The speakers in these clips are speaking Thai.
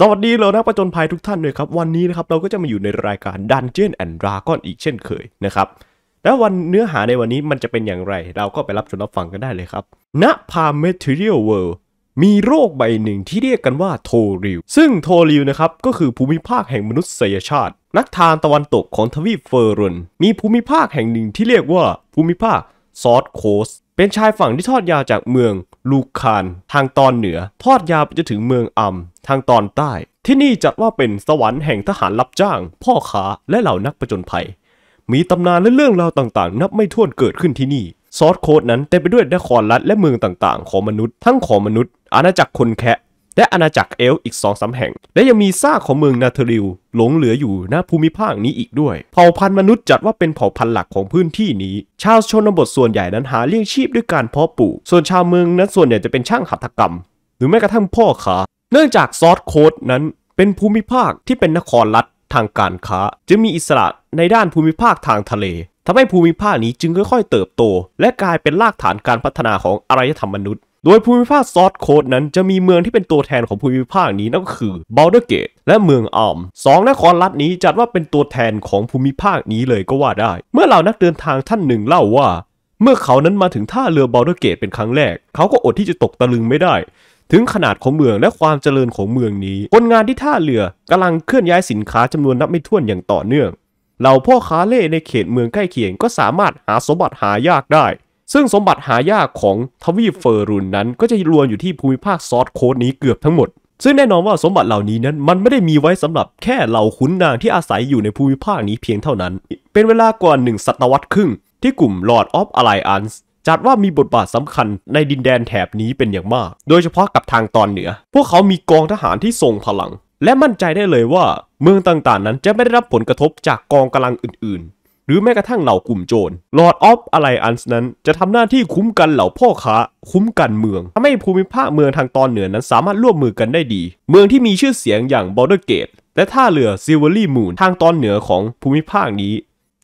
สวัสดีเรานักประจนภัยทุกท่านด้วยครับ วันนี้นะครับเราก็จะมาอยู่ในรายการ Dungeon and Dragon อีกเช่นเคยนะครับ และวันเนื้อหาในวันนี้มันจะเป็นอย่างไร เราก็ไปรับชมรับฟังกันได้เลยครับ ณพาเมทิเรียลเวิลด์มีโรคใบหนึ่งที่เรียกกันว่าโทริว ซึ่งโทริวนะครับ ก็คือภูมิภาคแห่งมนุษยชาติ นักทานตะวันตกของทวีปเฟอร์รนมีภูมิภาคแห่งหนึ่งที่เรียกว่าภูมิภาคซอร์ทโคสเป็นชายฝั่งที่ทอดยาวจากเมือง ลูคานทางตอนเหนือ ทอดยาวไปจนถึงเมืองอัมทางตอนใต้ ที่นี่จัดว่าเป็นสวรรค์แห่งทหารรับจ้าง พ่อค้าและเหล่านักประจนภัย มีตำนานและเรื่องราวต่างๆ นับไม่ถ้วนเกิดขึ้นที่นี่ซอร์ทโคสนั้นเต็มไปด้วยนครรัฐและเมืองต่างๆของมนุษย์ทั้งของมนุษย์ อาณาจักรคนแคะและอาณาจักรเอลอีกสองสาแห่ง และยังมีซากของเมือง นาทริลหลงเหลืออยู่ณภูมิภาคนี้อีกด้วย เผ่าพันธุ์มนุษย์จัดว่าเป็นเผ่าพันธุ์หลักของพื้นที่นี้ ชาวชนบทส่วนใหญ่นั้นหาเลี้ยงชีพด้วยการเพาะปลูก ส่วนชาวเมืองนั้นส่วนใหญ่จะเป็นช่างหัตถกรรม หรือแม้กระทั่งพ่อค้า เนื่องจากซอสโคดนั้นเป็นภูมิภาคที่เป็นนครรัฐทางการค้าจึงมีอิสระในด้านภูมิภาคทางทะเลทำให้ภูมิภาคนี้จึงค่อยๆ เติบโต และกลายเป็นรากฐานการพัฒนาของอารยธรรมมนุษย์โดยภูมิภาคซอสโคดนั้นจะมีเมืองที่เป็นตัวแทนของภูมิภาคนี้นั่นก็คือบัลเดอร์เกตและเมืองอัมสองนครรัฐนี้จัดว่าเป็นตัวแทนของภูมิภาคนี้เลยก็ว่าได้ เมื่อเหล่านักเดินทางท่านหนึ่งเล่าว่า เมื่อเขานั้นมาถึงท่าเรือบัลเดอร์เกตเป็นครั้งแรกเขาก็อดที่จะตกตะลึงไม่ได้ ถึงขนาดของเมืองและความเจริญของเมืองนี้คนงานที่ท่าเรือกำลังเคลื่อนย้ายสินค้าจำนวนนับไม่ถ้วนอย่างต่อเนื่องเหล่าพ่อค้าเล่ในเขตเมืองใกล้เคียงก็สามารถหาสมบัติหายากได้ซึ่งสมบัติหายากของทวีปเฟอร์รุนนั้นก็จะรวมอยู่ที่ภูมิภาคซอร์สโคดนี้เกือบทั้งหมด ซึ่งแน่นอนว่าสมบัติเหล่านี้นั้นมันไม่ได้มีไว้สำหรับแค่เหล่าขุนนางที่อาศัยอยู่ในภูมิภาคนี้เพียงเท่านั้น เป็นเวลากว่าหนึ่งศตวรรษครึ่งที่กลุ่ม Lord of Alliance จัดว่ามีบทบาทสำคัญในดินแดนแถบนี้เป็นอย่างมาก โดยเฉพาะกับทางตอนเหนือ พวกเขามีกองทหารที่ทรงพลัง และมั่นใจได้เลยว่า เมืองต่างๆ นั้นจะไม่ได้รับผลกระทบจากกองกำลังอื่นหรือแม้กระทั่งเหล่ากลุ่มโจรลอร์ดออฟอะไรอันส์นั้น จะทำหน้าที่คุ้มกันเหล่าพ่อค้า คุ้มกันเมือง ทำให้ภูมิภาคเมืองทางตอนเหนือนั้นสามารถร่วมมือกันได้ดี เมืองที่มีชื่อเสียงอย่างบอลเดอร์เกตและท่าเรือซิวเวอรี่มูนทางตอนเหนือของภูมิภาคนี้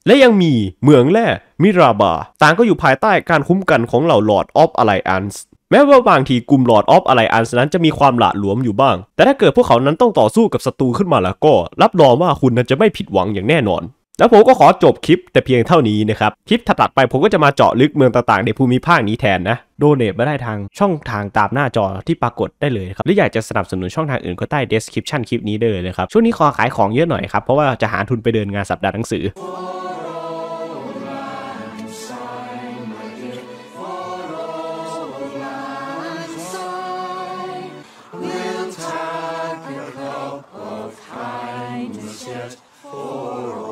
และยังมีเมืองแร่มิราบาต่างก็อยู่ภายใต้การคุ้มกันของเหล่าลอร์ดออฟอะไลอันส์แม้ว่าบางทีกลุ่มลอร์ดออฟอะไรอันนั้นจะมีความหละหลวมอยู่บ้าง แต่ถ้าเกิดพวกเขานั้นต้องต่อสู้กับศัตรูขึ้นมาแล้วก็ รับรองว่าคุณนั้นจะไม่ผิดหวังอย่างแน่นอนแล้วผมก็ขอจบคลิปแต่เพียงเท่านี้นะครับ คลิปถัดไปผมก็จะมาเจาะลึกเมืองต่างๆในภูมิภาคนี้แทนนะ โดเนทมาได้ทางช่องทางตามหน้าจอที่ปรากฏได้เลยครับ หรืออยากจะสนับสนุนช่องทางอื่นก็ใต้ description คลิปนี้ได้เลยนะครับ ช่วงนี้ขอขายของเยอะหน่อยครับ เพราะว่าจะหาทุนไปเดินงานสัปดาห์หนังสือโอ้